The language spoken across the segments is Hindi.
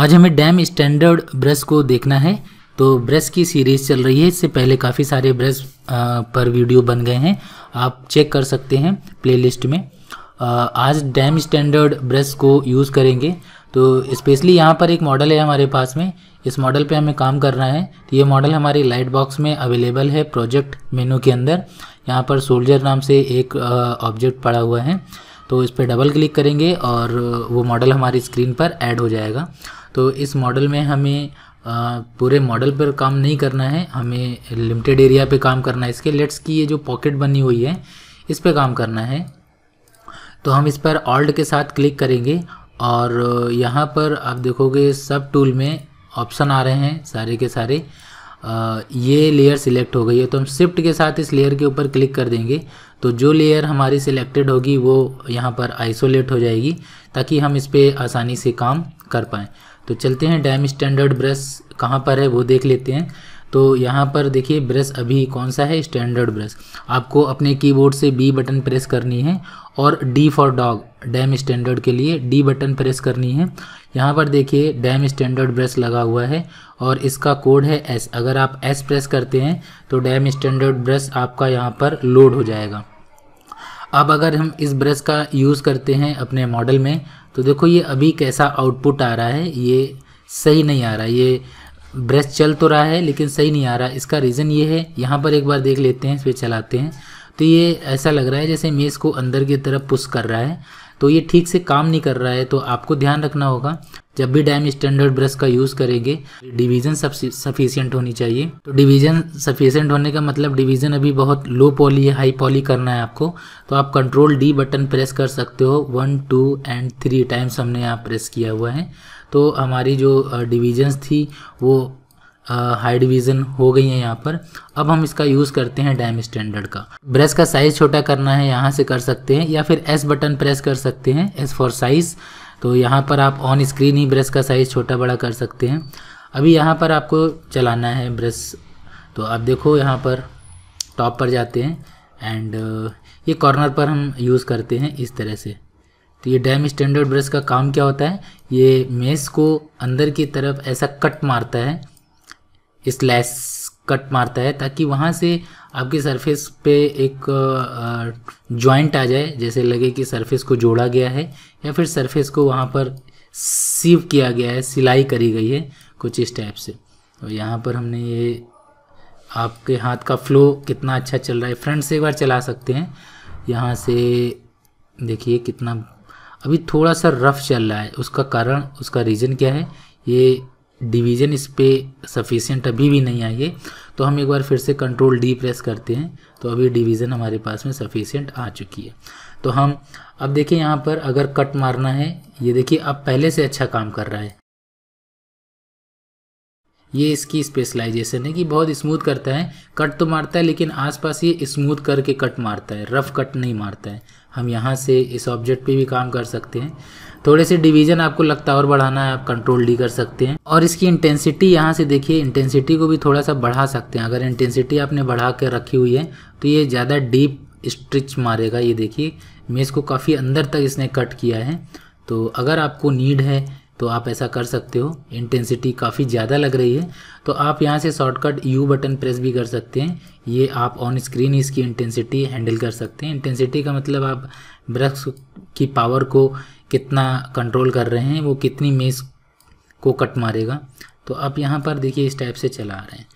आज हमें डैम स्टैंडर्ड ब्रश को देखना है तो ब्रश की सीरीज़ चल रही है इससे पहले काफ़ी सारे ब्रश पर वीडियो बन गए हैं आप चेक कर सकते हैं प्लेलिस्ट में आज डैम स्टैंडर्ड ब्रश को यूज़ करेंगे तो स्पेशली यहाँ पर एक मॉडल है हमारे पास में इस मॉडल पे हमें काम करना है तो ये मॉडल हमारे लाइट बॉक्स में अवेलेबल है प्रोजेक्ट मेनू के अंदर यहाँ पर सोल्जर नाम से एक ऑब्जेक्ट पड़ा हुआ है तो इस पर डबल क्लिक करेंगे और वो मॉडल हमारी स्क्रीन पर ऐड हो जाएगा तो इस मॉडल में हमें पूरे मॉडल पर काम नहीं करना है हमें लिमिटेड एरिया पे काम करना है इसके लेट्स की ये जो पॉकेट बनी हुई है इस पर काम करना है तो हम इस पर ऑल्ट के साथ क्लिक करेंगे और यहाँ पर आप देखोगे सब टूल में ऑप्शन आ रहे हैं सारे के सारे आ, ये लेयर सिलेक्ट हो गई है तो हम शिफ्ट के साथ इस लेयर के ऊपर क्लिक कर देंगे तो जो लेयर हमारी सिलेक्टेड होगी वो यहाँ पर आइसोलेट हो जाएगी ताकि हम इस पर आसानी से काम कर पाएँ तो चलते हैं डैम स्टैंडर्ड ब्रश कहाँ पर है वो देख लेते हैं तो यहाँ पर देखिए ब्रश अभी कौन सा है स्टैंडर्ड ब्रश आपको अपने कीबोर्ड से बी बटन प्रेस करनी है और D for dog dam standard के लिए डी बटन प्रेस करनी है यहाँ पर देखिए डैम स्टैंडर्ड ब्रश लगा हुआ है और इसका कोड है एस अगर आप एस प्रेस करते हैं तो डैम स्टैंडर्ड ब्रश आपका यहाँ पर लोड हो जाएगा अब अगर हम इस ब्रश का यूज़ करते हैं अपने मॉडल में तो देखो ये अभी कैसा आउटपुट आ रहा है ये सही नहीं आ रहा ये ब्रश चल तो रहा है लेकिन सही नहीं आ रहा इसका रीज़न ये है यहाँ पर एक बार देख लेते हैं फिर चलाते हैं तो ये ऐसा लग रहा है जैसे मेज़ को अंदर की तरफ पुश कर रहा है तो ये ठीक से काम नहीं कर रहा है तो आपको ध्यान रखना होगा जब भी डैम स्टैंडर्ड ब्रश का यूज़ करेंगे डिवीज़न सफिशियंट होनी चाहिए तो डिवीज़न सफिशियंट होने का मतलब डिवीज़न अभी बहुत लो पॉली या हाई पॉली करना है आपको तो आप कंट्रोल डी बटन प्रेस कर सकते हो one two and three times हमने यहाँ प्रेस किया हुआ है तो हमारी जो डिवीजन्स थी वो हाई डिवीज़न हो गई है यहाँ पर अब हम इसका यूज़ करते हैं डैम स्टैंडर्ड का ब्रश का साइज़ छोटा करना है यहाँ से कर सकते हैं या फिर एस बटन प्रेस कर सकते हैं एस फॉर साइज़ तो यहाँ पर आप ऑन स्क्रीन ही ब्रश का साइज़ छोटा बड़ा कर सकते हैं अभी यहाँ पर आपको चलाना है ब्रश तो आप देखो यहाँ पर टॉप पर जाते हैं एंड ये कॉर्नर पर हम यूज़ करते हैं इस तरह से तो ये डैम स्टैंडर्ड ब्रश का काम क्या होता है ये मेस को अंदर की तरफ ऐसा कट मारता है स्लैस कट मारता है ताकि वहाँ से आपके सरफेस पे एक जॉइंट आ जाए जैसे लगे कि सरफेस को जोड़ा गया है या फिर सरफेस को वहाँ पर सीव किया गया है सिलाई करी गई है कुछ इस टाइप से और यहाँ पर हमने ये आपके हाथ का फ्लो कितना अच्छा चल रहा है फ्रंट से एक बार चला सकते हैं यहाँ से देखिए कितना अभी थोड़ा सा रफ चल रहा है उसका कारण उसका रीज़न क्या है ये डिवीज़न इस पर सफिशियंट अभी भी नहीं आई है तो हम एक बार फिर से कंट्रोल डी प्रेस करते हैं तो अभी डिवीज़न हमारे पास में सफिशियंट आ चुकी है तो हम अब देखिए यहाँ पर अगर कट मारना है ये देखिए अब पहले से अच्छा काम कर रहा है ये इसकी स्पेशलाइजेशन है कि बहुत स्मूथ करता है कट तो मारता है लेकिन आसपास ये स्मूथ करके कट मारता है रफ कट नहीं मारता है हम यहाँ से इस ऑब्जेक्ट पे भी काम कर सकते हैं थोड़े से डिवीजन आपको लगता है और बढ़ाना है आप कंट्रोल डी कर सकते हैं और इसकी इंटेंसिटी यहाँ से देखिए इंटेंसिटी को भी थोड़ा सा बढ़ा सकते हैं अगर इंटेंसिटी आपने बढ़ा के रखी हुई है तो ये ज़्यादा डीप स्ट्रिच मारेगा ये देखिए मैं इसको काफ़ी अंदर तक इसने कट किया है तो अगर आपको नीड है तो आप ऐसा कर सकते हो इंटेंसिटी काफ़ी ज़्यादा लग रही है तो आप यहाँ से शॉर्टकट यू बटन प्रेस भी कर सकते हैं ये आप ऑन स्क्रीन इसकी इंटेंसिटी हैंडल कर सकते हैं इंटेंसिटी का मतलब आप ब्रश की पावर को कितना कंट्रोल कर रहे हैं वो कितनी मेज़ को कट मारेगा तो आप यहाँ पर देखिए इस टाइप से चला रहे हैं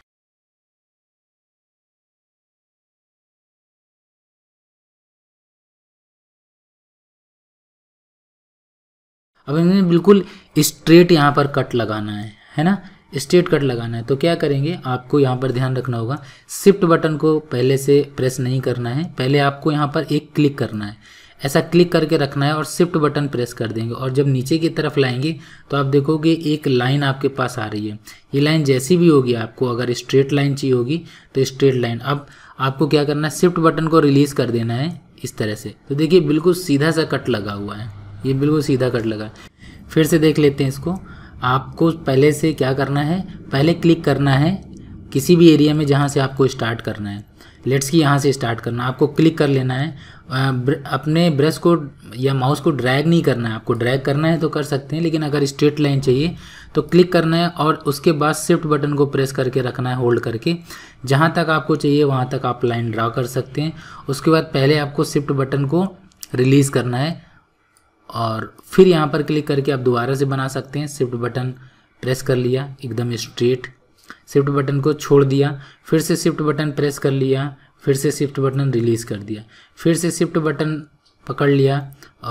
अब हमें बिल्कुल स्ट्रेट यहाँ पर कट लगाना है है ना स्ट्रेट कट लगाना है तो क्या करेंगे आपको यहाँ पर ध्यान रखना होगा शिफ्ट बटन को पहले से प्रेस नहीं करना है पहले आपको यहाँ पर एक क्लिक करना है ऐसा क्लिक करके रखना है और शिफ्ट बटन प्रेस कर देंगे और जब नीचे की तरफ लाएंगे तो आप देखोगे एक लाइन आपके पास आ रही है ये लाइन जैसी भी होगी आपको अगर स्ट्रेट लाइन चाहिए होगी तो स्ट्रेट लाइन अब आपको क्या करना है शिफ्ट बटन को रिलीज़ कर देना है इस तरह से तो देखिए बिल्कुल सीधा सा कट लगा हुआ है ये बिल्कुल सीधा कट लगा फिर से देख लेते हैं इसको आपको पहले से क्या करना है पहले क्लिक करना है किसी भी एरिया में जहाँ से आपको स्टार्ट करना है लेट्स की यहाँ से स्टार्ट करना आपको क्लिक कर लेना है अपने ब्रश को या माउस को ड्रैग नहीं करना है आपको ड्रैग करना है तो कर सकते हैं लेकिन अगर स्ट्रेट लाइन चाहिए तो क्लिक करना है और उसके बाद शिफ्ट बटन को प्रेस करके रखना है होल्ड करके जहाँ तक आपको चाहिए वहाँ तक आप लाइन ड्रा कर सकते हैं उसके बाद पहले आपको शिफ्ट बटन को रिलीज़ करना है और फिर यहाँ पर क्लिक करके आप दोबारा से बना सकते हैं शिफ्ट बटन प्रेस कर लिया एकदम स्ट्रेट शिफ्ट बटन को छोड़ दिया फिर से शिफ्ट बटन प्रेस कर लिया फिर से शिफ्ट बटन रिलीज़ कर दिया फिर से शिफ्ट बटन पकड़ लिया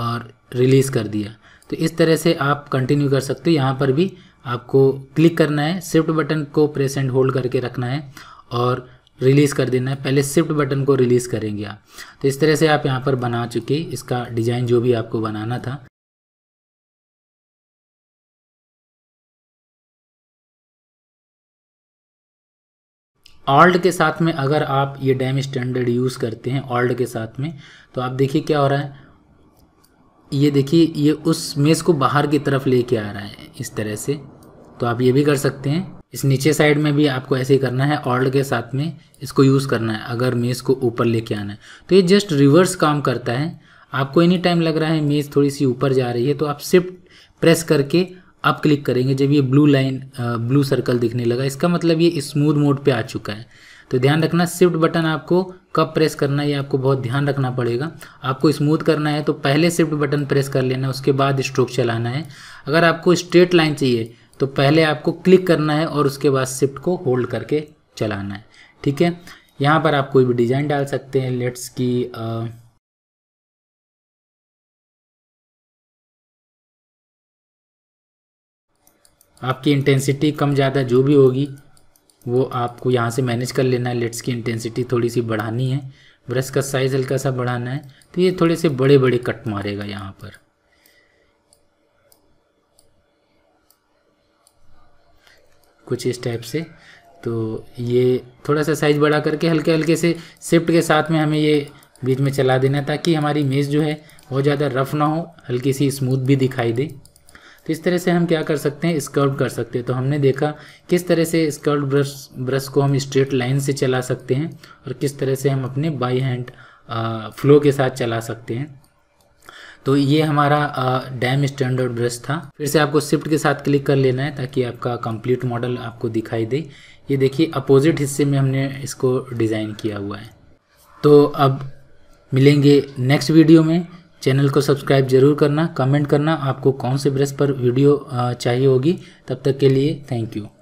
और रिलीज़ कर दिया तो इस तरह से आप कंटिन्यू कर सकते हो यहाँ पर भी आपको क्लिक करना है शिफ्ट बटन को प्रेस एंड होल्ड करके रखना है और रिलीज़ कर देना है पहले शिफ्ट बटन को रिलीज़ करेंगे आप तो इस तरह से आप यहाँ पर बना चुके इसका डिज़ाइन जो भी आपको बनाना था ऑल्ड के साथ में अगर आप ये डैम स्टैंडर्ड यूज़ करते हैं ऑल्ड के साथ में तो आप देखिए क्या हो रहा है ये देखिए ये उस मेज़ को बाहर की तरफ लेके आ रहा है इस तरह से तो आप ये भी कर सकते हैं इस नीचे साइड में भी आपको ऐसे ही करना है ऑल्ड के साथ में इसको यूज़ करना है अगर मेज़ को ऊपर लेके आना है तो ये जस्ट रिवर्स काम करता है आपको एनी टाइम लग रहा है मेज़ थोड़ी सी ऊपर जा रही है तो आप शिफ्ट प्रेस करके आप क्लिक करेंगे जब ये ब्लू लाइन ब्लू सर्कल दिखने लगा इसका मतलब ये स्मूथ मोड पे आ चुका है तो ध्यान रखना शिफ्ट बटन आपको कब प्रेस करना है ये आपको बहुत ध्यान रखना पड़ेगा आपको स्मूथ करना है तो पहले शिफ्ट बटन प्रेस कर लेना उसके बाद स्ट्रोक चलाना है अगर आपको स्ट्रेट लाइन चाहिए तो पहले आपको क्लिक करना है और उसके बाद शिफ्ट को होल्ड करके चलाना है ठीक है यहाँ पर आप कोई भी डिज़ाइन डाल सकते हैं लेट्स की आ, आपकी इंटेंसिटी कम ज़्यादा जो भी होगी वो आपको यहाँ से मैनेज कर लेना है लेट्स की इंटेंसिटी थोड़ी सी बढ़ानी है ब्रश का साइज़ हल्का सा बढ़ाना है तो ये थोड़े से बड़े बड़े कट मारेगा यहाँ पर कुछ इस टाइप से तो ये थोड़ा सा साइज़ बढ़ा करके हल्के हल्के से शिफ्ट के साथ में हमें ये बीच में चला देना ताकि हमारी इमेज जो है बहुत ज़्यादा रफ ना हो हल्की सी स्मूथ भी दिखाई दे तो इस तरह से हम क्या कर सकते हैं स्कर्व कर सकते हैं तो हमने देखा किस तरह से स्कर्व ब्रश ब्रश को हम स्ट्रेट लाइन से चला सकते हैं और किस तरह से हम अपने बाई हैंड फ्लो के साथ चला सकते हैं तो ये हमारा डैम स्टैंडर्ड ब्रश था फिर से आपको शिफ्ट के साथ क्लिक कर लेना है ताकि आपका कंप्लीट मॉडल आपको दिखाई दे ये देखिए अपोजिट हिस्से में हमने इसको डिज़ाइन किया हुआ है तो अब मिलेंगे नेक्स्ट वीडियो में चैनल को सब्सक्राइब जरूर करना कमेंट करना आपको कौन से ब्रश पर वीडियो चाहिए होगी तब तक के लिए थैंक यू